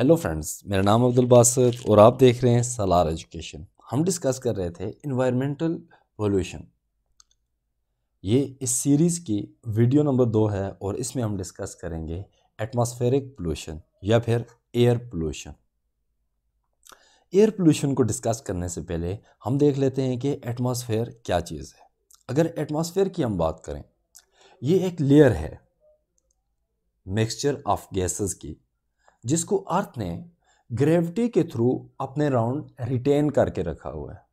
hello friends मेरा नाम अब्दुल बासत और आप देख रहे हैं सलार एजुकेशन हम डिस्कस कर रहे थे इन्वायरमेंटल पोल्यूशन ये इस सीरीज़ की वीडियो नंबर दो है और इसमें हम डिस्कस करेंगे एटमॉस्फेरिक पोल्यूशन या फिर एयर पोल्यूशन एयर पोल्यूशन को डिस्कस करने से पहले हम देख लेते हैं कि एटमॉस्फेयर क्या चीज़ है अगर एटमॉस्फेयर की हम बात करें ये एक लेयर है मिक्सचर ऑफ गैसेस की जिसको अर्थ ने ग्रेविटी के थ्रू अपने राउंड रिटेन करके रखा हुआ है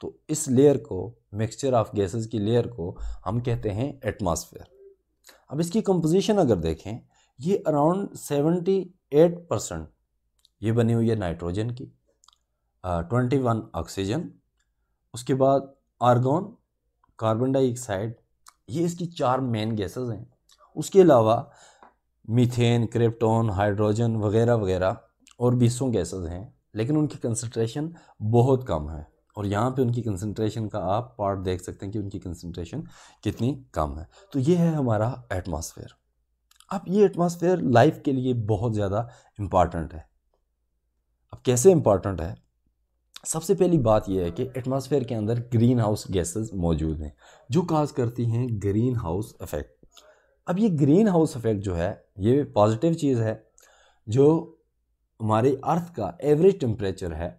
तो इस लेयर को मिक्सचर ऑफ गैसेस की लेयर को हम कहते हैं एटमॉस्फेयर अब इसकी कंपोजिशन अगर देखें ये अराउंड 78 परसेंट ये बनी हुई है नाइट्रोजन की ट्वेंटी वन ऑक्सीजन उसके बाद आर्गन कार्बन डाइऑक्साइड ये इसकी चार मेन गैसेस हैं उसके अलावा मीथेन क्रिप्टोन हाइड्रोजन वगैरह वगैरह और भी सौ गैसेज हैं लेकिन उनकी कंसनट्रेशन बहुत कम है और यहाँ पे उनकी कंसनट्रेशन का आप पार्ट देख सकते हैं कि उनकी कंसनट्रेशन कितनी कम है तो ये है हमारा एटमॉस्फेयर अब ये एटमॉस्फेयर लाइफ के लिए बहुत ज़्यादा इम्पॉर्टेंट है अब कैसे इम्पॉर्टेंट है सबसे पहली बात यह है कि एटमॉस्फेयर के अंदर ग्रीन हाउस गैसेस मौजूद हैं जो काज करती हैं ग्रीन हाउस इफेक्ट अब ये ग्रीन हाउस इफेक्ट जो है ये पॉजिटिव चीज़ है जो हमारी अर्थ का एवरेज टेम्परेचर है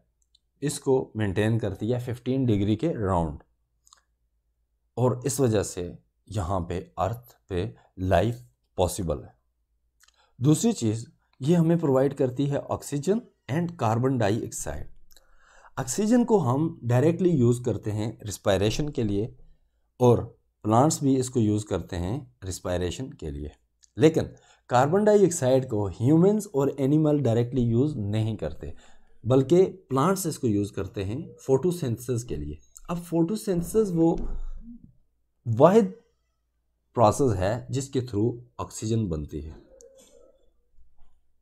इसको मेंटेन करती है 15 डिग्री के राउंड और इस वजह से यहाँ पे अर्थ पे लाइफ पॉसिबल है दूसरी चीज़ ये हमें प्रोवाइड करती है oxygen and carbon dioxide oxygen को हम डायरेक्टली यूज़ करते हैं रिस्पायरेशन के लिए और प्लांट्स भी इसको यूज़ करते हैं रिस्पायरेशन के लिए लेकिन कार्बन डाइऑक्साइड को ह्यूमंस और एनिमल डायरेक्टली यूज़ नहीं करते बल्कि प्लांट्स इसको यूज़ करते हैं फोटोसेंसिस के लिए अब फोटोसेंसिस वो वाद प्रोसेस है जिसके थ्रू ऑक्सीजन बनती है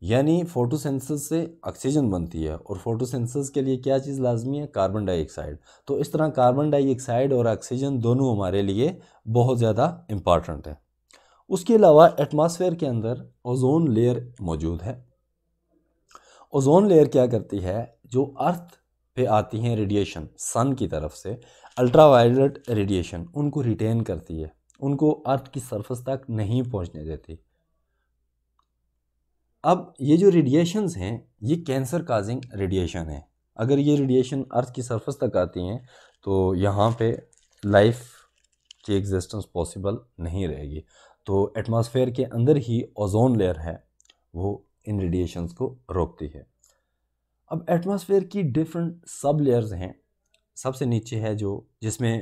यानी फोटोसेंसिस से ऑक्सीजन बनती है और फोटोसेंसिस के लिए क्या चीज़ लाजमी है कार्बन डाइऑक्साइड तो इस तरह कार्बन डाइऑक्साइड और ऑक्सीजन दोनों हमारे लिए बहुत ज़्यादा इम्पॉर्टेंट है उसके अलावा एटमॉस्फेयर के अंदर ओजोन लेयर मौजूद है ओजोन लेयर क्या करती है जो अर्थ पे आती हैं रेडिएशन सन की तरफ से अल्ट्रावायलेट रेडिएशन उनको रिटेन करती है उनको अर्थ की सरफस तक नहीं पहुंचने देती अब ये जो रेडिएशंस हैं ये कैंसर काजिंग रेडिएशन है अगर ये रेडिएशन अर्थ की सरफेस तक आती हैं तो यहाँ पे लाइफ की एग्जिस्टेंस पॉसिबल नहीं रहेगी तो एटमॉस्फेयर के अंदर ही ओजोन लेयर है वो इन रेडिएशंस को रोकती है अब एटमॉस्फेयर की डिफरेंट सब लेयर्स हैं सबसे नीचे है जो जिसमें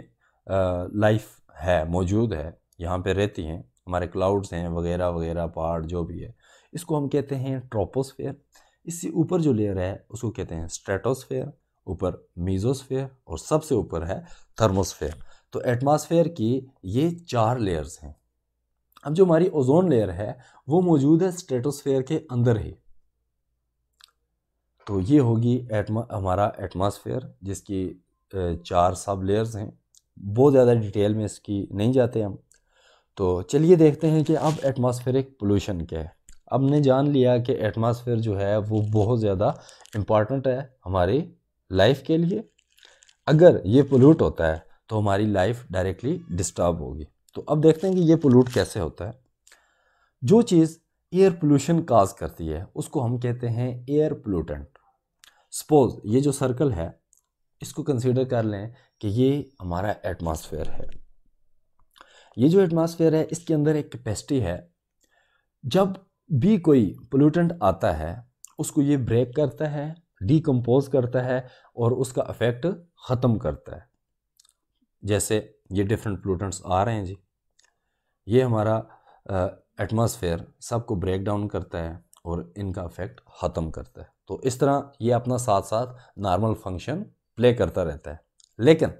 लाइफ है मौजूद है यहाँ पे रहती हैं हमारे क्लाउड्स हैं वगैरह वगैरह पहाड़ जो भी है इसको हम कहते हैं ट्रोपोस्फेयर इससे ऊपर जो लेयर है उसको कहते हैं स्ट्रेटोस्फेयर ऊपर मीजोस्फेयर और सबसे ऊपर है थर्मोस्फेयर तो एटमॉस्फेयर की ये चार लेयर्स हैं अब जो हमारी ओजोन लेयर है वो मौजूद है स्ट्रेटोस्फेयर के अंदर ही तो ये होगी एटमा हमारा एटमॉस्फेयर जिसकी चार सब लेयर्स हैं बहुत ज़्यादा डिटेल में इसकी नहीं जाते हम तो चलिए देखते हैं कि अब एटमॉस्फेरिक पोल्यूशन क्या है हमने जान लिया कि एटमॉस्फेयर जो है वो बहुत ज़्यादा इम्पॉर्टेंट है हमारी लाइफ के लिए अगर ये पोल्यूट होता है तो हमारी लाइफ डायरेक्टली डिस्टर्ब होगी तो अब देखते हैं कि ये पोल्यूट कैसे होता है जो चीज़ एयर पोल्यूशन काज करती है उसको हम कहते हैं एयर पोल्यूटेंट सपोज ये जो सर्कल है इसको कंसिडर कर लें कि ये हमारा एटमॉस्फेयर है ये जो एटमॉस्फेयर है इसके अंदर एक कैपेसिटी है जब भी कोई पोल्यूटेंट आता है उसको ये ब्रेक करता है डिकम्पोज करता है और उसका अफेक्ट ख़त्म करता है जैसे ये डिफरेंट पोल्यूटेंट्स आ रहे हैं जी ये हमारा एटमॉस्फेयर सबको ब्रेक डाउन करता है और इनका इफेक्ट ख़त्म करता है तो इस तरह ये अपना साथ साथ नॉर्मल फंक्शन प्ले करता रहता है लेकिन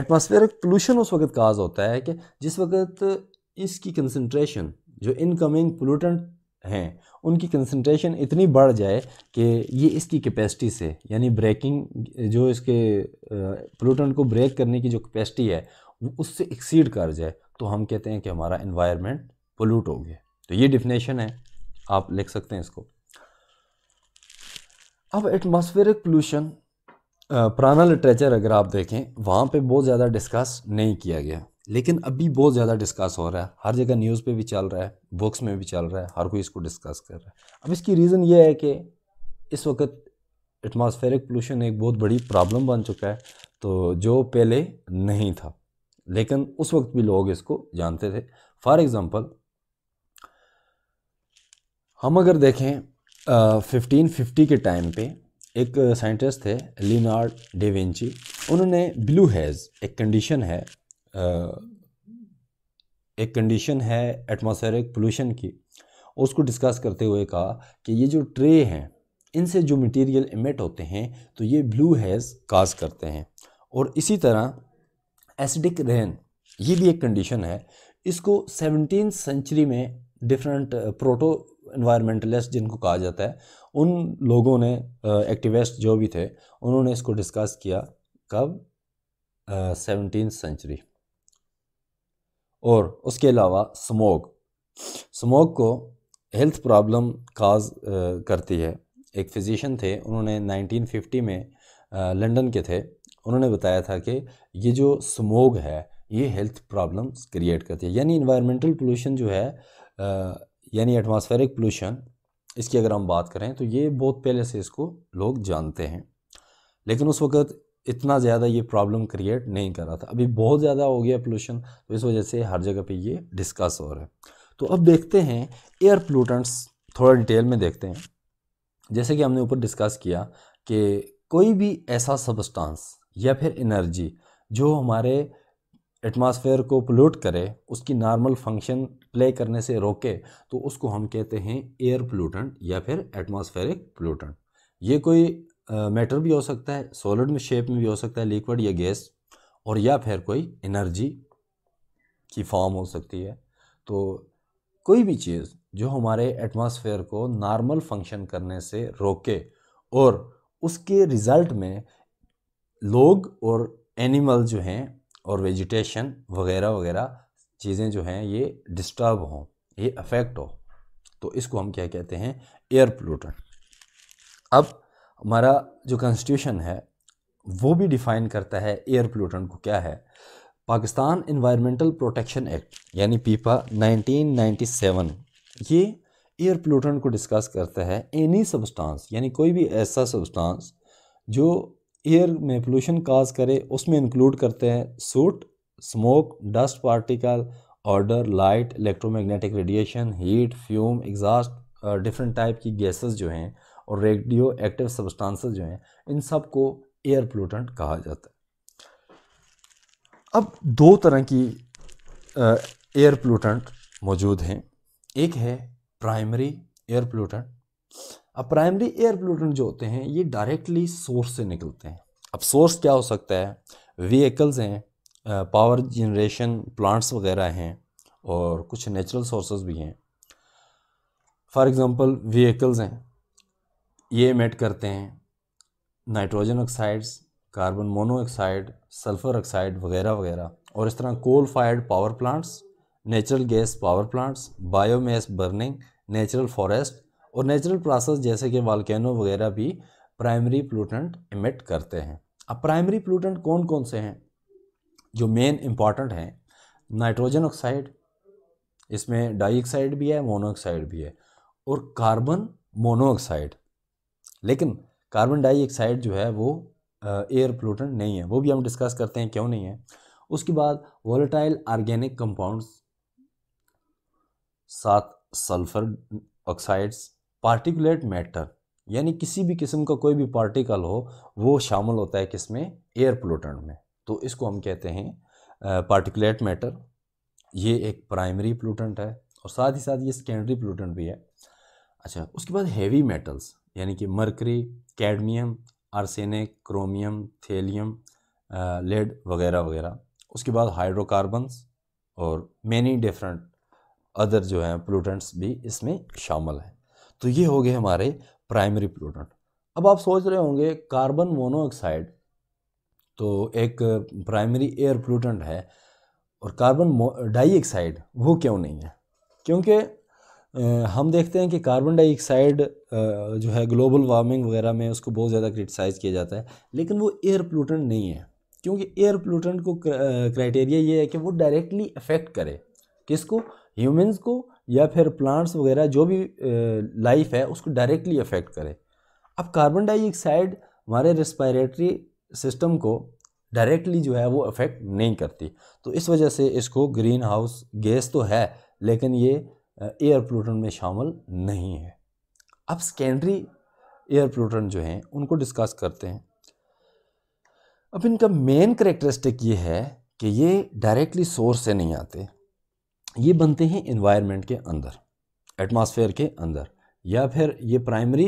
एटमॉस्फेरिक पोल्यूशन उस वक्त काज होता है कि जिस वक्त इसकी कंसंट्रेशन जो इनकमिंग पोल्यूटेंट हैं उनकी कंसनट्रेशन इतनी बढ़ जाए कि ये इसकी कैपेसिटी से यानी ब्रेकिंग जो इसके प्लूटन को ब्रेक करने की जो कैपेसिटी है वो उससे एक्सीड कर जाए तो हम कहते हैं कि हमारा इन्वायरमेंट पोलूट हो गया तो ये डिफिनेशन है आप लिख सकते हैं इसको अब एटमॉस्फेरिक पोल्यूशन पुराना लिटरेचर अगर आप देखें वहाँ पे बहुत ज़्यादा डिस्कस नहीं किया गया लेकिन अभी बहुत ज़्यादा डिस्कस हो रहा है हर जगह न्यूज़ पे भी चल रहा है बुक्स में भी चल रहा है हर कोई इसको डिस्कस कर रहा है अब इसकी रीज़न ये है कि इस वक्त एटमॉस्फेरिक पोलूशन एक बहुत बड़ी प्रॉब्लम बन चुका है तो जो पहले नहीं था लेकिन उस वक्त भी लोग इसको जानते थे फॉर एग्ज़ाम्पल हम अगर देखें फिफ्टीन फिफ्टी के टाइम पे एक साइंटिस्ट थे लिनार्ड डेविंची उन्होंने ब्लू हैज़ एक कंडीशन है एक कंडीशन है एटमॉस्फेरिक पोल्यूशन की उसको डिस्कस करते हुए कहा कि ये जो ट्रे हैं इनसे जो मटेरियल इमिट होते हैं तो ये ब्लू हैज़ काज करते हैं और इसी तरह एसिडिक रेन ये भी एक कंडीशन है इसको सेवनटीन सेंचुरी में डिफरेंट प्रोटो इन्वायरमेंटलिस्ट जिनको कहा जाता है उन लोगों ने एक्टिविस्ट जो भी थे उन्होंने इसको डिस्कस किया कब सेवनटीन सेंचुरी और उसके अलावा स्मोक स्मोक को हेल्थ प्रॉब्लम काज करती है एक फिज़िशन थे उन्होंने 1950 में लंदन के थे उन्होंने बताया था कि ये जो स्मोग है ये हेल्थ प्रॉब्लम्स क्रिएट करती है यानी इन्वायरमेंटल पोलूशन जो है यानी एटमॉस्फेरिक पोलूशन इसकी अगर हम बात करें तो ये बहुत पहले से इसको लोग जानते हैं लेकिन उस वक़्त इतना ज़्यादा ये प्रॉब्लम क्रिएट नहीं कर रहा था अभी बहुत ज़्यादा हो गया पोल्यूशन तो इस वजह से हर जगह पे ये डिस्कस हो रहा है तो अब देखते हैं एयर पोलूटेंट्स थोड़ा डिटेल में देखते हैं जैसे कि हमने ऊपर डिस्कस किया कि कोई भी ऐसा सबस्टांस या फिर एनर्जी जो हमारे एटमॉस्फेयर को पोल्यूट करे उसकी नॉर्मल फंक्शन प्ले करने से रोके तो उसको हम कहते हैं एयर पोलूटेंट या फिर एटमॉस्फेरिक पोलूटेंट ये कोई मैटर भी हो सकता है सॉलिड में शेप में भी हो सकता है लिक्विड या गैस और या फिर कोई एनर्जी की फॉर्म हो सकती है तो कोई भी चीज़ जो हमारे एटमॉस्फेयर को नॉर्मल फंक्शन करने से रोके और उसके रिज़ल्ट में लोग और एनिमल जो हैं और वेजिटेशन वगैरह वगैरह चीज़ें जो हैं ये डिस्टर्ब हों ये अफेक्ट हो तो इसको हम क्या कहते हैं एयर पोल्यूटेंट अब हमारा जो कॉन्स्टिट्यूशन है वो भी डिफ़ाइन करता है एयर पोल्यूटन को क्या है पाकिस्तान इन्वायरमेंटल प्रोटेक्शन एक्ट यानी पीपा 1997 ये एयर पोल्यूटन को डिस्कस करता है एनी सब्सटेंस यानी कोई भी ऐसा सब्सटेंस जो एयर में पोल्यूशन काज करे उसमें इंक्लूड करते हैं soot smoke dust particle order light electromagnetic radiation heat fume exhaust different type की गैसेस जो हैं और रेडियो एक्टिव सब्सटेंसेस जो हैं इन सब को एयर प्लूटेंट कहा जाता है अब दो तरह की एयर प्लूटेंट मौजूद हैं एक है प्राइमरी एयर प्लूटेंट अब प्राइमरी एयर प्लूटेंट जो होते हैं ये डायरेक्टली सोर्स से निकलते हैं अब सोर्स क्या हो सकता है व्हीकल्स हैं पावर जनरेशन प्लांट्स वगैरह हैं और कुछ नेचुरल सोर्सेज भी हैं फॉर एग्ज़ाम्पल व्हीकल्स हैं ये मेट करते हैं nitrogen oxides carbon monoxide sulphur oxide वगैरह वगैरह और इस तरह coal fired power plants natural gas power plants biomass burning natural forest और नेचुरल प्रोसेस जैसे कि वालकैनो वगैरह भी प्राइमरी प्लूटेंट इमिट करते हैं अब प्राइमरी प्लूटेंट कौन कौन से हैं जो मेन इम्पॉर्टेंट हैं नाइट्रोजन ऑक्साइड इसमें डाइऑक्साइड भी है मोनोऑक्साइड भी है और कार्बन मोनोऑक्साइड लेकिन कार्बन डाइऑक्साइड जो है वो एयर पोलूटेंट नहीं है वो भी हम डिस्कस करते हैं क्यों नहीं है उसके बाद वॉलेटाइल आर्गेनिक कंपाउंड्स साथ सल्फर ऑक्साइड्स पार्टिकुलेट मैटर यानी किसी भी किस्म का कोई भी पार्टिकल हो वो शामिल होता है किसमें एयर पोलूटेंट में तो इसको हम कहते हैं पार्टिकुलेट मैटर ये एक प्राइमरी पोलूटेंट है और साथ ही साथ ये सेकेंडरी पोलूटेंट भी है अच्छा उसके बाद हेवी मेटल्स यानी कि mercury cadmium arsenic chromium thallium lead वगैरह वगैरह उसके बाद हाइड्रोकार्बन्स और मैनी डिफरेंट अदर जो हैं प्लूटेंट्स भी इसमें शामिल हैं तो ये हो गए हमारे प्राइमरी प्लूटेंट अब आप सोच रहे होंगे कार्बन मोनोऑक्साइड तो एक प्राइमरी एयर प्लूटेंट है और कार्बन डाइऑक्साइड वो क्यों नहीं है क्योंकि हम देखते हैं कि कार्बन डाइऑक्साइड जो है ग्लोबल वार्मिंग वगैरह में उसको बहुत ज़्यादा क्रिटिसाइज़ किया जाता है लेकिन वो एयर पोलूटेंट नहीं है क्योंकि एयर पोलूटेंट को क्राइटेरिया ये है कि वो डायरेक्टली अफेक्ट करे किसको ह्यूमंस को या फिर प्लांट्स वगैरह जो भी लाइफ है उसको डायरेक्टली अफेक्ट करे अब कार्बन डाइऑक्साइड हमारे रेस्पायरेटरी सिस्टम को डायरेक्टली जो है वो अफेक्ट नहीं करती तो इस वजह से इसको ग्रीन हाउस गैस तो है लेकिन ये एयर प्लूटन में शामिल नहीं है अब सेकेंडरी एयर प्लूटन जो हैं उनको डिस्कस करते हैं अब इनका मेन करेक्टरिस्टिक ये है कि ये डायरेक्टली सोर्स से नहीं आते ये बनते हैं इन्वायरमेंट के अंदर एटमॉस्फेयर के अंदर या फिर ये प्राइमरी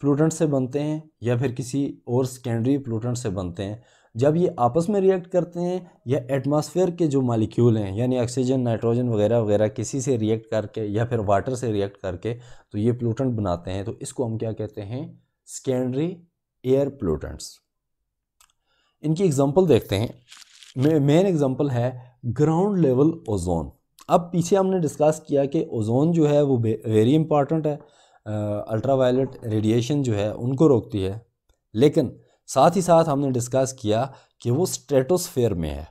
प्लूटेंट से बनते हैं या फिर किसी और सेकेंडरी प्लूटेंट से बनते हैं जब ये आपस में रिएक्ट करते हैं या एटमॉस्फेयर के जो मालिक्यूल हैं यानी ऑक्सीजन नाइट्रोजन वगैरह वगैरह किसी से रिएक्ट करके या फिर वाटर से रिएक्ट करके तो ये प्लूटेंट बनाते हैं तो इसको हम क्या कहते हैं सेकेंडरी एयर प्लूटेंट्स इनकी एग्ज़ाम्पल देखते हैं मेन एग्ज़ाम्पल है ग्राउंड लेवल ओजोन अब पीछे हमने डिस्कस किया कि ओजोन जो है वो वेरी इंपॉर्टेंट है अल्ट्रा वायलेट रेडिएशन जो है उनको रोकती है लेकिन साथ ही साथ हमने डिस्कस किया कि वो स्ट्रेटोस्फेयर में है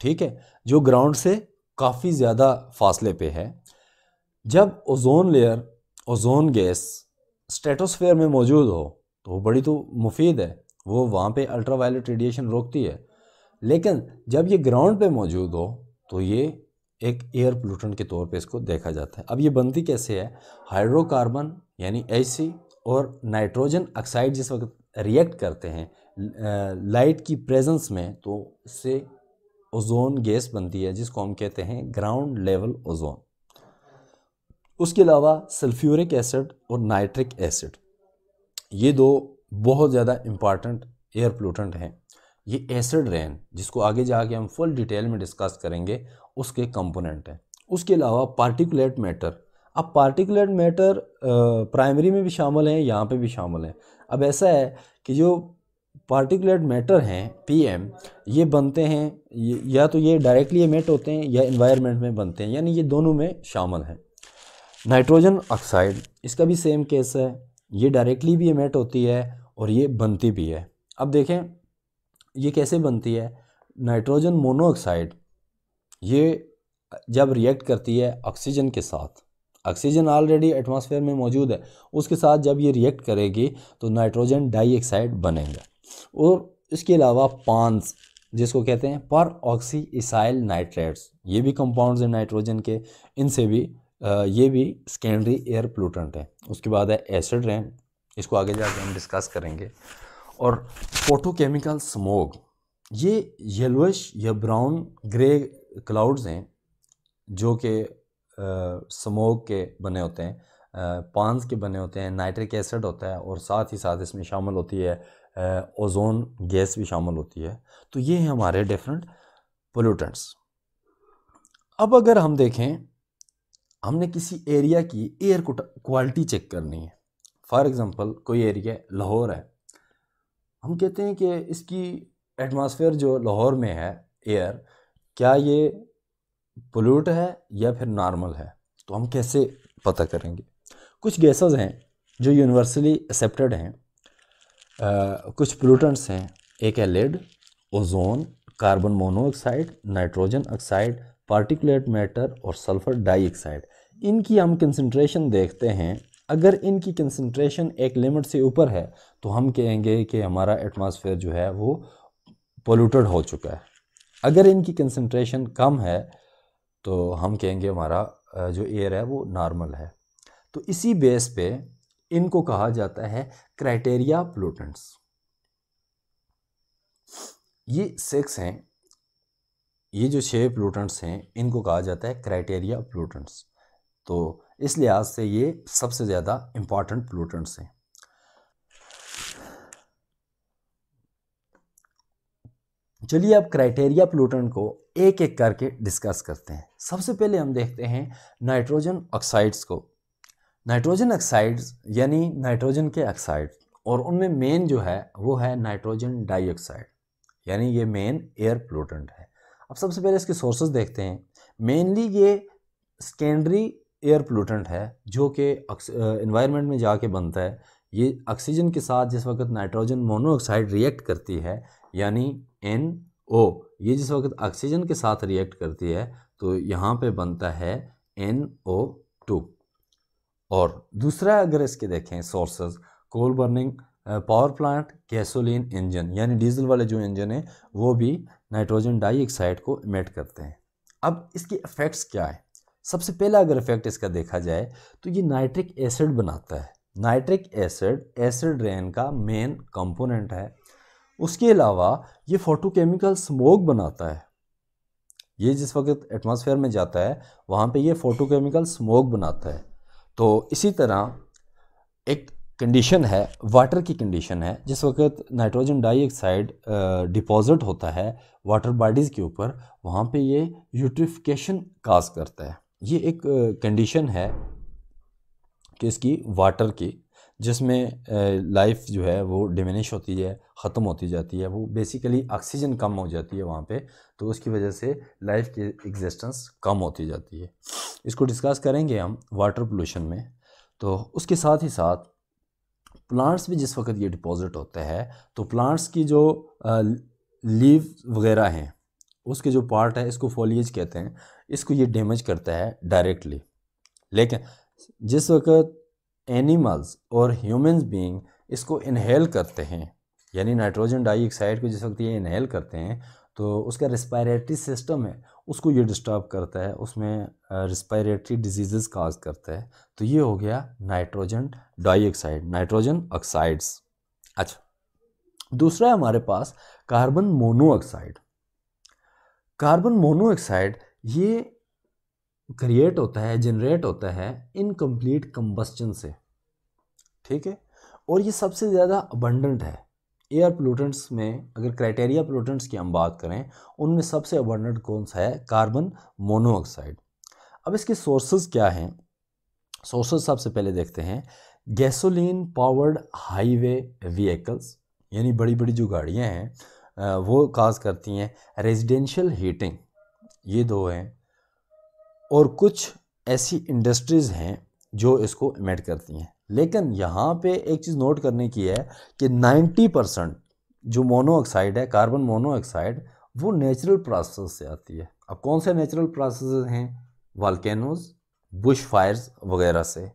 ठीक है जो ग्राउंड से काफ़ी ज़्यादा फासले पे है जब ozone layer ozone gas stratosphere में मौजूद हो तो वो बड़ी तो मुफीद है वो वहाँ पे अल्ट्रावायलेट रेडिएशन रोकती है लेकिन जब ये ग्राउंड पे मौजूद हो तो ये एक एयर पोलूटन के तौर पे इसको देखा जाता है अब ये बनती कैसे है हाइड्रोकार्बन यानी एसी और नाइट्रोजन ऑक्साइड जिस वक्त रिएक्ट करते हैं लाइट की प्रेजेंस में तो उससे ओजोन गैस बनती है जिसको हम कहते हैं ग्राउंड लेवल ओजोन उसके अलावा सल्फ्यूरिक एसिड और नाइट्रिक एसिड ये दो बहुत ज़्यादा इम्पॉर्टेंट एयर पोलूटेंट हैं ये एसिड रेन जिसको आगे जाके हम फुल डिटेल में डिस्कस करेंगे उसके कंपोनेंट हैं उसके अलावा पार्टिकुलेट मैटर अब पार्टिकुलर मैटर प्राइमरी में भी शामिल हैं यहाँ पे भी शामिल हैं अब ऐसा है कि जो पार्टिकुलेट मैटर हैं पीएम ये बनते हैं या तो ये डायरेक्टली एमेट होते हैं या इन्वायरमेंट में बनते हैं यानी ये दोनों में शामिल हैं नाइट्रोजन ऑक्साइड इसका भी सेम केस है ये डायरेक्टली भी एमेट होती है और ये बनती भी है अब देखें ये कैसे बनती है नाइट्रोजन मोनोऑक्साइड ये जब रिएक्ट करती है ऑक्सीजन के साथ ऑक्सीजन ऑलरेडी एटमॉस्फेयर में मौजूद है उसके साथ जब ये रिएक्ट करेगी तो नाइट्रोजन डाइऑक्साइड बनेगा और इसके अलावा पांस जिसको कहते हैं पर ऑक्सीसाइल नाइट्रेट्स ये भी कंपाउंड्स हैं नाइट्रोजन के इनसे भी ये भी सेकेंडरी एयर प्लूटेंट है उसके बाद है एसिड रेन इसको आगे जाकर हम डिस्कस करेंगे और फोटोकेमिकल स्मोक ये येलोइश या ब्राउन ग्रे क्लाउड्स हैं जो कि स्मोक के बने होते हैं पानस के बने होते हैं नाइट्रिक एसिड होता है और साथ ही साथ इसमें शामिल होती है ओजोन गैस भी शामिल होती है तो ये हैं हमारे डिफरेंट पोल्यूटेंट्स अब अगर हम देखें हमने किसी एरिया की एयर क्वालिटी चेक करनी है फॉर एग्ज़ाम्पल कोई एरिया लाहौर है हम कहते हैं कि इसकी एटमॉस्फेयर जो लाहौर में है एयर क्या ये पोल्यूट है या फिर नॉर्मल है तो हम कैसे पता करेंगे कुछ गैसेस हैं जो यूनिवर्सली एक्सेप्टेड हैं कुछ पोलूटेंट्स हैं एक है lead ozone carbon monoxide nitrogen oxide particulate matter और सल्फ़र डाइऑक्साइड इनकी हम कंसनट्रेशन देखते हैं अगर इनकी कंसनट्रेशन एक लिमिट से ऊपर है तो हम कहेंगे कि हमारा एटमॉस्फेयर जो है वो पोल्यूटेड हो चुका है अगर इनकी कंसनट्रेशन कम है तो हम कहेंगे हमारा जो एयर है वो नॉर्मल है तो इसी बेस पे इनको कहा जाता है क्राइटेरिया प्लूटेंट्स ये सिक्स हैं ये जो छह प्लूटेंट्स हैं इनको कहा जाता है क्राइटेरिया प्लूटेंट्स तो इस लिहाज से ये सबसे ज़्यादा इम्पॉर्टेंट प्लूटेंट्स हैं चलिए अब क्राइटेरिया प्लूटेंट को एक एक करके डिस्कस करते हैं सबसे पहले हम देखते हैं नाइट्रोजन ऑक्साइड्स को नाइट्रोजन ऑक्साइड्स यानी नाइट्रोजन के ऑक्साइड और उनमें मेन जो है वो है नाइट्रोजन डाइऑक्साइड यानी ये मेन एयर पोलूटेंट है अब सबसे पहले इसके सोर्सेज देखते हैं मेनली ये सेकेंडरी एयर पोलूटेंट है जो कि इन्वायरमेंट में जाके बनता है ये ऑक्सीजन के साथ जिस वक्त नाइट्रोजन मोनोऑक्साइड रिएक्ट करती है यानी एन ओ ये जिस वक्त ऑक्सीजन के साथ रिएक्ट करती है तो यहाँ पे बनता है एन ओ टू और दूसरा अगर इसके देखें sources coal burning power plant gasoline engine यानी डीजल वाले जो इंजन हैं वो भी नाइट्रोजन डाइऑक्साइड को इमेट करते हैं अब इसके इफ़ेक्ट्स क्या है सबसे पहला अगर इफ़ेक्ट इसका देखा जाए तो ये नाइट्रिक एसिड बनाता है नाइट्रिक एसिड एसिड रेन का मेन कंपोनेंट है उसके अलावा ये फोटोकेमिकल स्मोक बनाता है ये जिस वक्त एटमॉस्फेयर में जाता है वहाँ पे ये फोटोकेमिकल स्मोक बनाता है तो इसी तरह एक कंडीशन है वाटर की कंडीशन है जिस वक्त नाइट्रोजन डाइऑक्साइड डिपॉजिट होता है वाटर बॉडीज़ के ऊपर वहाँ पे ये यूट्रिफिकेशन काज करता है ये एक कंडीशन है कि इसकी वाटर की जिसमें लाइफ जो है वो डिमिनिश होती है ख़त्म होती जाती है वो बेसिकली ऑक्सीजन कम हो जाती है वहाँ पे तो उसकी वजह से लाइफ की एग्जिस्टेंस कम होती जाती है इसको डिस्कस करेंगे हम वाटर पोल्यूशन में तो उसके साथ ही साथ प्लांट्स भी जिस वक्त ये डिपॉज़िट होता है तो प्लांट्स की जो लीव वगैरह हैं उसके जो पार्ट है इसको फॉलीज कहते हैं इसको ये डैमेज करता है डायरेक्टली लेकिन जिस वक्त एनिमल्स और ह्यूमंस बींग इसको इनहेल करते हैं यानी नाइट्रोजन डाइऑक्साइड को जिस वक्त ये इनहेल करते हैं तो उसका रिस्पायरेटरी सिस्टम है उसको ये डिस्टर्ब करता है उसमें रिस्पायरेटरी डिजीज़ काज करता है तो ये हो गया नाइट्रोजन डाइऑक्साइड नाइट्रोजन ऑक्साइड्स अच्छा दूसरा है हमारे पास कार्बन मोनोऑक्साइड कार्बन मोनोऑक्साइड ये क्रिएट होता है जनरेट होता है इनकम्प्लीट कम्बस्चन से ठीक है और ये सबसे ज़्यादा अबंडेंट है एयर पोलूटेंट्स में अगर क्राइटेरिया पोलूटेंट्स की हम बात करें उनमें सबसे अबंडेंट कौन सा है कार्बन मोनोऑक्साइड अब इसके सोर्सेज क्या हैं सोर्सेज सबसे पहले देखते हैं गैसोलीन पावर्ड हाईवे व्हीकल्स यानी बड़ी बड़ी जो गाड़ियाँ हैं वो काज करती हैं रेजिडेंशियल हीटिंग ये दो हैं और कुछ ऐसी इंडस्ट्रीज़ हैं जो इसको इमेट करती हैं लेकिन यहाँ पे एक चीज़ नोट करने की है कि 90 परसेंट जो मोनोऑक्साइड है कार्बन मोनोऑक्साइड वो नेचुरल प्रोसेस से आती है अब कौन से नेचुरल प्रोसेस हैं वालकैनोज़ बुश फायर्स वगैरह से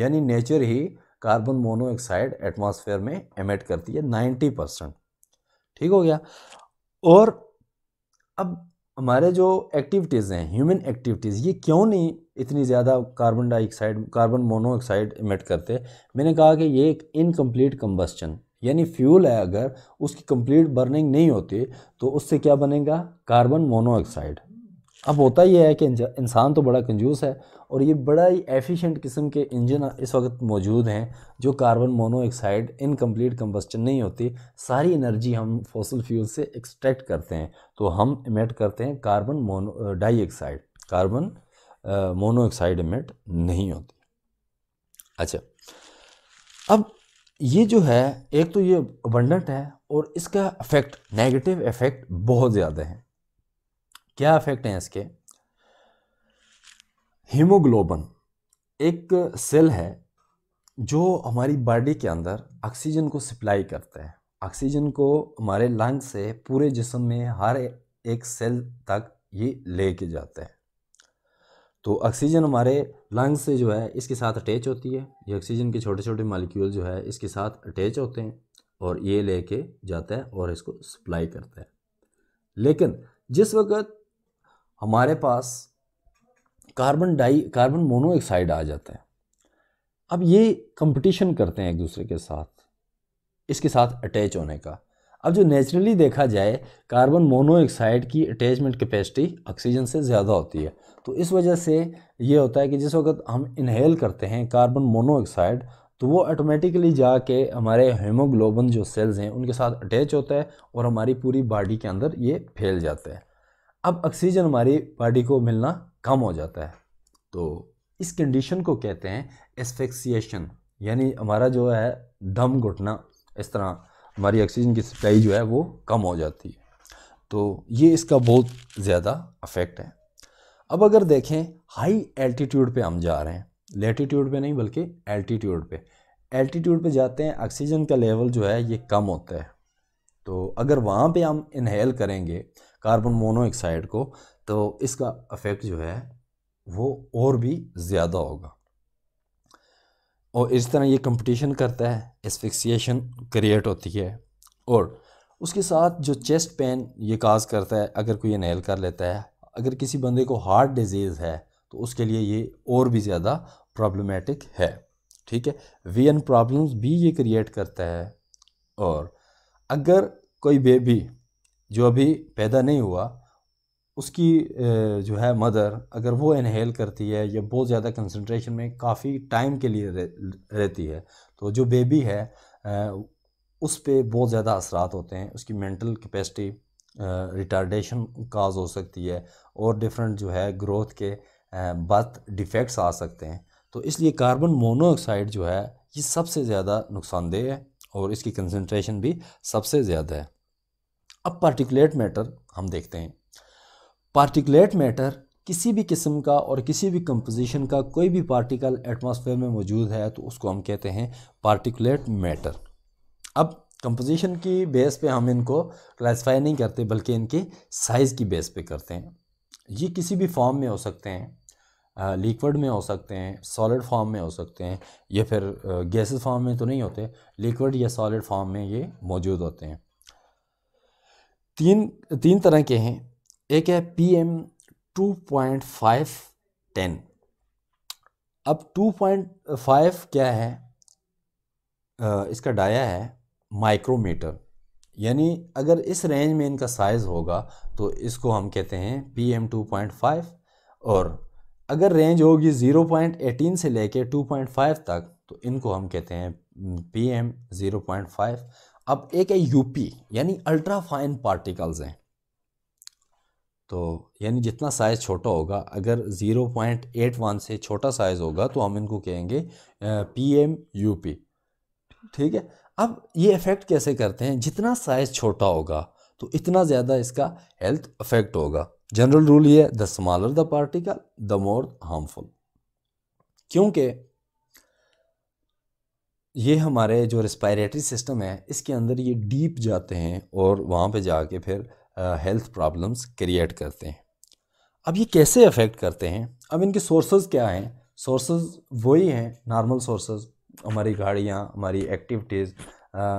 यानी नेचर ही कार्बन मोनोऑक्साइड एटमॉस्फेयर में एमिट करती है 90 परसेंट ठीक हो गया और अब हमारे जो एक्टिविटीज़ हैं ह्यूमन एक्टिविटीज़ ये क्यों नहीं इतनी ज़्यादा carbon dioxide carbon monoxide emit करते मैंने कहा कि ये एक इनकम्प्लीट कम्बस्चन यानी फ्यूल है अगर उसकी कंप्लीट बर्निंग नहीं होती तो उससे क्या बनेगा कार्बन मोनोऑक्साइड अब होता यह है कि इंसान तो बड़ा कंजूस है और ये बड़ा ही एफिशिएंट किस्म के इंजन इस वक्त मौजूद हैं जो कार्बन मोनोऑक्साइड इनकम्प्लीट कम्बस्टन नहीं होती सारी एनर्जी हम फॉसल फ्यूल से एक्सट्रैक्ट करते हैं तो हम इमेट करते हैं carbon mono dioxide carbon monoxide emit नहीं होती अच्छा अब ये जो है एक तो ये अबंडेंट है और इसका इफ़ेक्ट नेगेटिव इफ़ेक्ट बहुत ज़्यादा है क्या इफेक्ट हैं इसके हीमोग्लोबन एक सेल है जो हमारी बॉडी के अंदर ऑक्सीजन को सप्लाई करता है ऑक्सीजन को हमारे लंग से पूरे जिसम में हर एक सेल तक ये ले के जाता है तो ऑक्सीजन हमारे लंग से जो है इसके साथ अटैच होती है ये ऑक्सीजन के छोटे छोटे मालिक्यूल जो है इसके साथ अटैच होते हैं और ये लेके जाता है और इसको सप्लाई करता है लेकिन जिस वक्त हमारे पास कार्बन डाई कार्बन मोनोऑक्साइड आ जाता है अब ये कंपटीशन करते हैं एक दूसरे के साथ इसके साथ अटैच होने का अब जो नेचुरली देखा जाए कार्बन मोनोऑक्साइड की अटैचमेंट कैपेसिटी ऑक्सीजन से ज़्यादा होती है तो इस वजह से ये होता है कि जिस वक्त हम इनहेल करते हैं कार्बन मोनोऑक्साइड तो वो ऑटोमेटिकली जाके हमारे हेमोग्लोबिन जो सेल्स हैं उनके साथ अटैच होता है और हमारी पूरी बॉडी के अंदर ये फैल जाता है अब ऑक्सीजन हमारी बॉडी को मिलना कम हो जाता है तो इस कंडीशन को कहते हैं एस्फेक्सीशन यानी हमारा जो है दम घुटना इस तरह हमारी ऑक्सीजन की सप्लाई जो है वो कम हो जाती है तो ये इसका बहुत ज़्यादा अफेक्ट है अब अगर देखें हाई एल्टीट्यूड पे हम जा रहे हैं लेटीट्यूड पे नहीं बल्कि एल्टीट्यूड पे एल्टीट्यूड पे जाते हैं ऑक्सीजन का लेवल जो है ये कम होता है तो अगर वहाँ पे हम इनहेल करेंगे कार्बन मोनोऑक्साइड को तो इसका इफ़ेक्ट जो है वो और भी ज़्यादा होगा और इस तरह ये कंपटीशन करता है एस्फिक्सिएशन क्रिएट होती है और उसके साथ जो चेस्ट पेन ये काज करता है अगर कोई इनहेल कर लेता है अगर किसी बंदे को हार्ट डिजीज़ है तो उसके लिए ये और भी ज़्यादा प्रॉब्लमेटिक है ठीक है एन प्रॉब्लम्स भी ये क्रिएट करता है और अगर कोई बेबी जो अभी पैदा नहीं हुआ उसकी जो है मदर अगर वो इनहेल करती है या बहुत ज़्यादा कंसनट्रेशन में काफ़ी टाइम के लिए रहती है तो जो बेबी है उस पर बहुत ज़्यादा असरात होते हैं उसकी मेंटल कैपेसिटी रिटार्डेशन काज हो सकती है और डिफरेंट जो है ग्रोथ के बर्थ डिफेक्ट्स आ सकते हैं तो इसलिए कार्बन मोनोऑक्साइड जो है ये सबसे ज़्यादा नुकसानदेह है और इसकी कंसनट्रेशन भी सबसे ज़्यादा है अब पार्टिकुलेट मैटर हम देखते हैं पार्टिकुलेट मैटर किसी भी किस्म का और किसी भी कंपोजिशन का कोई भी पार्टिकल एटमॉस्फेयर में मौजूद है तो उसको हम कहते हैं पार्टिकुलेट मैटर अब कंपोजिशन की बेस पे हम इनको क्लासिफाई नहीं करते बल्कि इनके साइज़ की बेस पे करते हैं ये किसी भी फॉर्म में हो सकते हैं लिक्विड में हो सकते हैं सॉलिड फॉर्म में हो सकते हैं या फिर गैसेस फॉर्म में तो नहीं होते लिक्विड या सॉलिड फॉर्म में ये मौजूद होते हैं तीन तीन तरह के हैं एक है P M two point five ten अब टू पॉइंट फाइव क्या है इसका डाया है माइक्रोमीटर यानी अगर इस रेंज में इनका साइज़ होगा तो इसको हम कहते हैं P M two point five और अगर रेंज होगी ज़ीरो पॉइंट एटीन से लेके टू पॉइंट फाइव तक तो इनको हम कहते हैं P M zero point five अब एक है यूपी यानी अल्ट्रा फाइन पार्टिकल्स हैं तो यानी जितना साइज़ छोटा होगा अगर 0.81 से छोटा साइज़ होगा तो हम इनको कहेंगे पी एम यू पी ठीक है अब ये इफ़ेक्ट कैसे करते हैं जितना साइज़ छोटा होगा तो इतना ज़्यादा इसका हेल्थ इफेक्ट होगा जनरल रूल ये the smaller the particle the more harmful क्योंकि ये हमारे जो रिस्पायरेटरी सिस्टम है इसके अंदर ये डीप जाते हैं और वहाँ पे जाके फिर हेल्थ प्रॉब्लम्स क्रिएट करते हैं अब ये कैसे अफेक्ट करते हैं अब इनके सोर्सेज क्या हैं सोर्सेज वही हैं नॉर्मल सोर्सेज हमारी गाड़ियाँ हमारी एक्टिविटीज़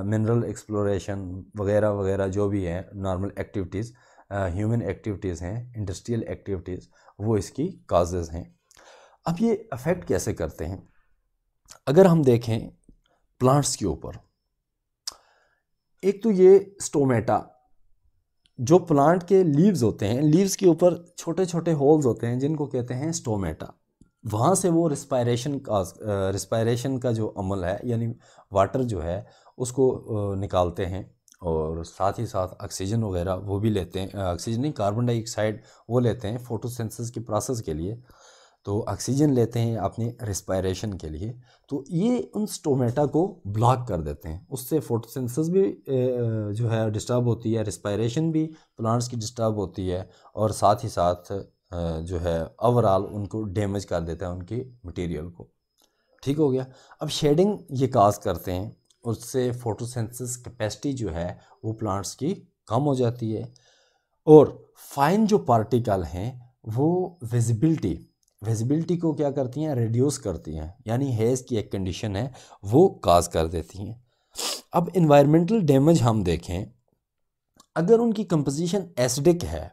मिनरल एक्सप्लोरेशन वगैरह वगैरह जो भी है नॉर्मल एक्टिविटीज़ ह्यूमन एक्टिविटीज़ हैं इंडस्ट्रियल एक्टिविटीज़ वो इसकी काजेज़ हैं अब ये अफेक्ट कैसे करते हैं अगर हम देखें प्लांट्स के ऊपर एक तो ये स्टोमेटा जो प्लांट के लीव्स होते हैं लीव्स के ऊपर छोटे छोटे होल्स होते हैं जिनको कहते हैं स्टोमेटा वहाँ से वो रिस्पायरेशन का रिस्पायरेशन का जो अमल है यानी वाटर जो है उसको निकालते हैं और साथ ही साथ ऑक्सीजन वगैरह वो भी लेते हैं ऑक्सीजन नहीं कार्बन डाइऑक्साइड वो लेते हैं फोटोसेंसिस की प्रोसेस के लिए तो ऑक्सीजन लेते हैं अपने रिस्पायरेशन के लिए तो ये उन स्टोमेटा को ब्लॉक कर देते हैं उससे फोटोसेंसिस भी जो है डिस्टर्ब होती है रिस्पायरेशन भी प्लांट्स की डिस्टर्ब होती है और साथ ही साथ जो है ओवरऑल उनको डैमेज कर देता है उनके मटेरियल को ठीक हो गया अब शेडिंग ये काज करते हैं उससे फोटोसेंसिस कैपेसिटी जो है वो प्लांट्स की कम हो जाती है और फाइन जो पार्टिकल हैं वो विजिबिलिटी विजिबिलिटी को क्या करती हैं रिड्यूस करती हैं यानी हेज़ की एक कंडीशन है वो काज कर देती हैं अब इन्वायरमेंटल डैमेज हम देखें अगर उनकी कंपोजिशन एसिडिक है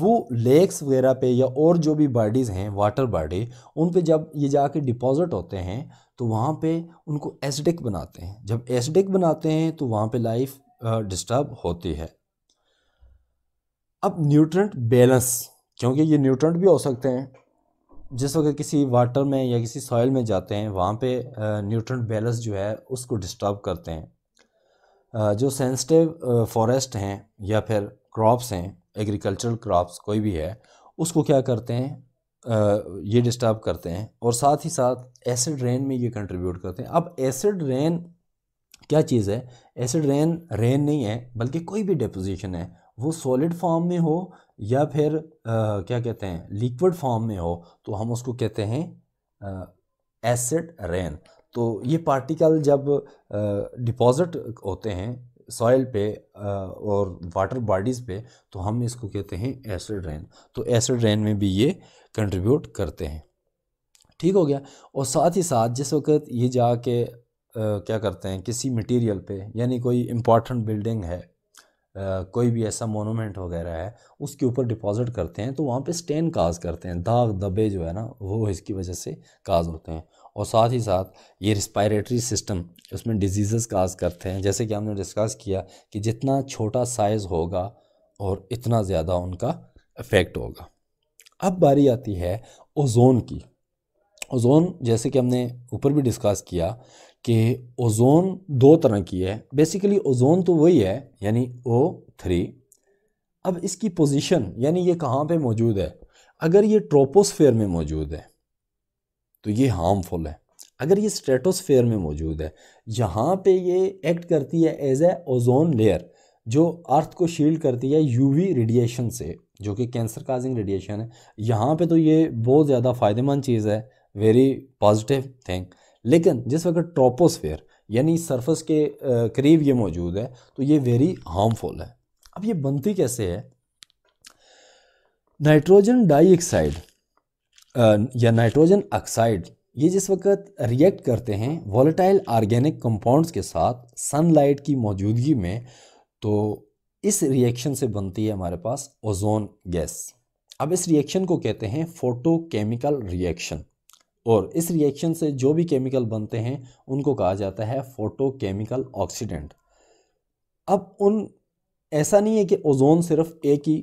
वो लेक्स वगैरह पे या और जो भी बॉडीज़ हैं वाटर बॉडी उन पे जब ये जाके डिपॉजिट होते हैं तो वहाँ पे उनको एसिडिक बनाते हैं जब एसिडिक बनाते हैं तो वहाँ पे लाइफ डिस्टर्ब होती है अब न्यूट्रेंट बैलेंस क्योंकि ये न्यूट्रेंट भी हो सकते हैं जिस वक्त किसी वाटर में या किसी सॉइल में जाते हैं वहाँ पे न्यूट्रन बैलेंस जो है उसको डिस्टर्ब करते हैं जो सेंसिटिव फॉरेस्ट हैं या फिर क्रॉप्स हैं एग्रीकल्चरल क्रॉप्स कोई भी है उसको क्या करते हैं ये डिस्टर्ब करते हैं और साथ ही साथ एसिड रेन में ये कंट्रीब्यूट करते हैं अब एसिड रेन क्या चीज़ है एसिड रेन रेन नहीं है बल्कि कोई भी डिपोजिशन है वो सॉलिड फॉर्म में हो या फिर आ, क्या कहते हैं लिक्विड फॉर्म में हो तो हम उसको कहते हैं एसिड रेन तो ये पार्टिकल जब डिपॉज़िट होते हैं सॉइल पे और वाटर बॉडीज़ पे तो हम इसको कहते हैं एसिड रेन तो एसिड रेन में भी ये कंट्रीब्यूट करते हैं ठीक हो गया और साथ ही साथ जिस वक्त ये जाके क्या करते हैं किसी मटेरियल पे यानी कोई इम्पॉर्टेंट बिल्डिंग है कोई भी ऐसा मोनूमेंट वगैरह है उसके ऊपर डिपॉजिट करते हैं तो वहाँ पे स्टेन काज करते हैं दाग दबे जो है ना वो इसकी वजह से काज होते हैं और साथ ही साथ ये रिस्पायरेटरी सिस्टम उसमें डिजीज़ काज करते हैं जैसे कि हमने डिस्कस किया कि जितना छोटा साइज़ होगा और इतना ज़्यादा उनका इफ़ेक्ट होगा अब बारी आती है ओजोन की ओजोन जैसे कि हमने ऊपर भी डिस्कस किया कि ओज़ोन दो तरह की है बेसिकली ओज़ोन तो वही है यानी ओ थ्री अब इसकी पोजीशन यानी ये कहाँ पे मौजूद है अगर ये ट्रोपोस्फेयर में मौजूद है तो ये हार्मफुल है अगर ये स्ट्रेटोस्फेयर में मौजूद है यहाँ पे ये एक्ट करती है एज ए ओजोन लेयर जो अर्थ को शील्ड करती है यूवी रेडिएशन से जो कि कैंसर काजिंग रेडिएशन है यहाँ पे तो ये बहुत ज़्यादा फ़ायदेमंद चीज़ है वेरी पॉजिटिव थिंग लेकिन जिस वक्त ट्रोपोस्फेयर यानी सरफेस के करीब ये मौजूद है तो ये वेरी हार्मफुल है अब ये बनती कैसे है नाइट्रोजन डाइऑक्साइड या नाइट्रोजन ऑक्साइड ये जिस वक्त रिएक्ट करते हैं वॉलेटाइल आर्गेनिक कंपाउंड्स के साथ सनलाइट की मौजूदगी में तो इस रिएक्शन से बनती है हमारे पास ओजोन गैस अब इस रिएक्शन को कहते हैं फोटोकेमिकल रिएक्शन और इस रिएक्शन से जो भी केमिकल बनते हैं उनको कहा जाता है फोटोकेमिकल ऑक्सीडेंट अब उन ऐसा नहीं है कि ओजोन सिर्फ एक ही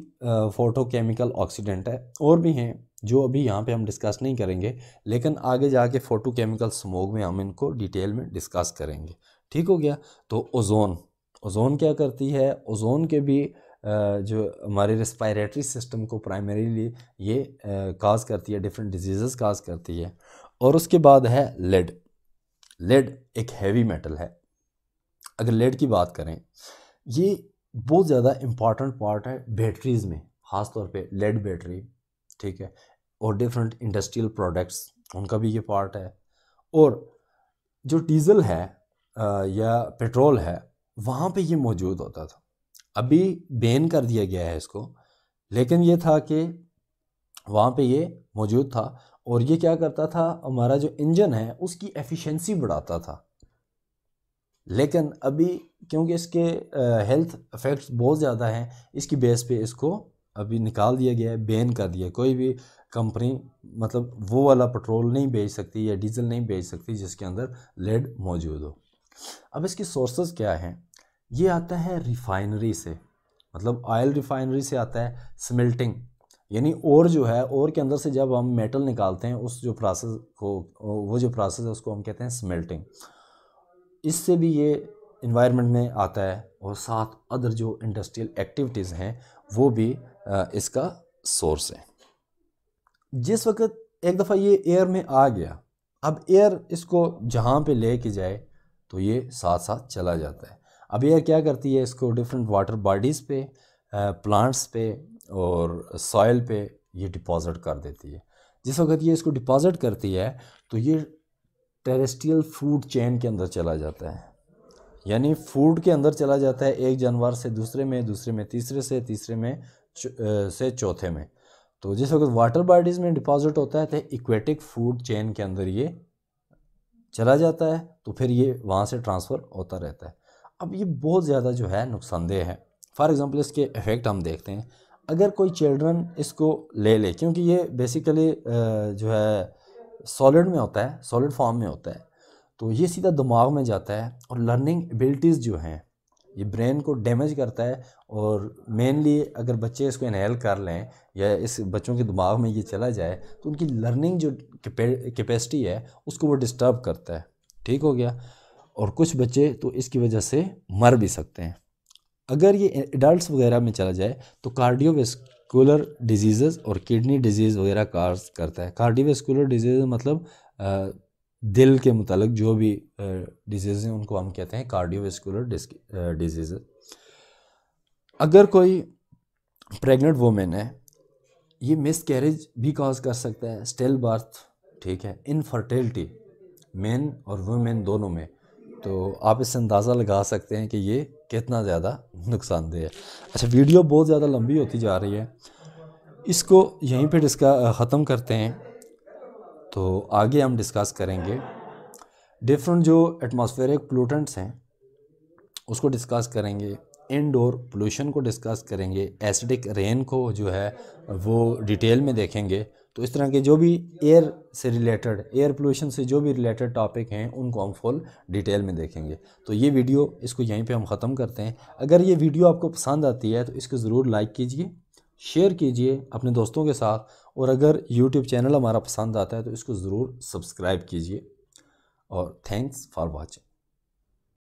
फोटोकेमिकल ऑक्सीडेंट है और भी हैं जो अभी यहाँ पे हम डिस्कस नहीं करेंगे लेकिन आगे जाके फोटोकेमिकल स्मोग में हम इनको डिटेल में डिस्कस करेंगे ठीक हो गया तो ओजोन ओजोन क्या करती है ओजोन के भी जो हमारे रेस्पायरेटरी सिस्टम को प्राइमरीली ये काज करती है डिफरेंट डिजीज़ काज करती है और उसके बाद है लेड लेड एक हैवी मेटल है अगर लेड की बात करें ये बहुत ज़्यादा इम्पॉर्टेंट पार्ट है बैटरीज़ में ख़ासतौर पे लेड बैटरी ठीक है और डिफरेंट इंडस्ट्रियल प्रोडक्ट्स उनका भी ये पार्ट है और जो डीज़ल है या पेट्रोल है वहाँ पे ये मौजूद होता था अभी बैन कर दिया गया है इसको लेकिन ये था कि वहाँ पे ये मौजूद था और ये क्या करता था हमारा जो इंजन है उसकी एफिशिएंसी बढ़ाता था लेकिन अभी क्योंकि इसके हेल्थ इफ़ेक्ट्स बहुत ज़्यादा हैं इसकी बेस पे इसको अभी निकाल दिया गया है बैन कर दिया कोई भी कंपनी मतलब वो वाला पेट्रोल नहीं बेच सकती या डीजल नहीं बेच सकती जिसके अंदर लेड मौजूद हो अब इसकी सोर्सेज क्या हैं ये आता है रिफाइनरी से मतलब ऑयल रिफाइनरी से आता है स्मेल्टिंग यानी और जो है और के अंदर से जब हम मेटल निकालते हैं उस जो प्रोसेस को वो जो प्रोसेस है उसको हम कहते हैं स्मेल्टिंग इससे भी ये इन्वायरमेंट में आता है और साथ अदर जो इंडस्ट्रियल एक्टिविटीज़ हैं वो भी इसका सोर्स है जिस वक्त एक दफ़ा ये एयर में आ गया अब एयर इसको जहाँ पे ले के जाए तो ये साथ साथ चला जाता है अब एयर क्या करती है इसको डिफरेंट वाटर बॉडीज़ पे प्लांट्स पे और सॉयल पे ये डिपॉज़िट कर देती है जिस वक्त ये इसको डिपॉज़िट करती है तो ये टेरेस्ट्रियल फूड चेन के अंदर चला जाता है यानी फूड के अंदर चला जाता है एक जानवर से दूसरे में दूसरे में तीसरे से तीसरे में से चौथे में तो जिस वक्त वाटर बॉडीज़ में डिपॉज़िट होता है तो इक्वेटिक फूड चेन के अंदर ये चला जाता है तो फिर ये वहाँ से ट्रांसफ़र होता रहता है अब ये बहुत ज़्यादा जो है नुकसानदेह है फॉर एग्ज़ाम्पल इसके इफ़ेक्ट हम देखते हैं अगर कोई चिल्ड्रन इसको ले ले क्योंकि ये बेसिकली जो है सॉलिड में होता है सॉलिड फॉर्म में होता है तो ये सीधा दिमाग में जाता है और लर्निंग एबिलिटीज़ जो हैं ये ब्रेन को डैमेज करता है और मेनली अगर बच्चे इसको इनहेल कर लें या इस बच्चों के दिमाग में ये चला जाए तो उनकी लर्निंग जो कैपेसिटी है उसको वो डिस्टर्ब करता है ठीक हो गया और कुछ बच्चे तो इसकी वजह से मर भी सकते हैं अगर ये एडल्ट वगैरह में चला जाए तो कार्डियोवेस्कुलर डिजीज़ और किडनी डिजीज़ वगैरह काज करता है कार्डियोवेस्कुलर डिजीज़ मतलब दिल के मतलब जो भी डिजीज़ हैं उनको हम कहते हैं कार्डियोवेस्कुलर डिजीज़ अगर कोई प्रेग्नेंट वोमेन है ये मिस कैरेज भी कॉज कर सकता है स्टेल बर्थ ठीक है इनफर्टिलिटी मेन और वुमेन दोनों में तो आप इससे अंदाज़ा लगा सकते हैं कि ये कितना ज़्यादा नुकसानदेह है अच्छा वीडियो बहुत ज़्यादा लंबी होती जा रही है इसको यहीं पे डिस्का ख़त्म करते हैं तो आगे हम डिस्कस करेंगे डिफरेंट जो एटमॉस्फेरिक पोलूटेंट्स हैं उसको डिस्कस करेंगे इनडोर पोल्यूशन को डिस्कस करेंगे एसिडिक रेन को जो है वो डिटेल में देखेंगे तो इस तरह के जो भी एयर से रिलेटेड एयर पोल्यूशन से जो भी रिलेटेड टॉपिक हैं उनको हम फुल डिटेल में देखेंगे तो ये वीडियो इसको यहीं पे हम ख़त्म करते हैं अगर ये वीडियो आपको पसंद आती है तो इसको ज़रूर लाइक कीजिए शेयर कीजिए अपने दोस्तों के साथ और अगर यूट्यूब चैनल हमारा पसंद आता है तो इसको ज़रूर सब्सक्राइब कीजिए और थैंक्स फॉर वॉचिंग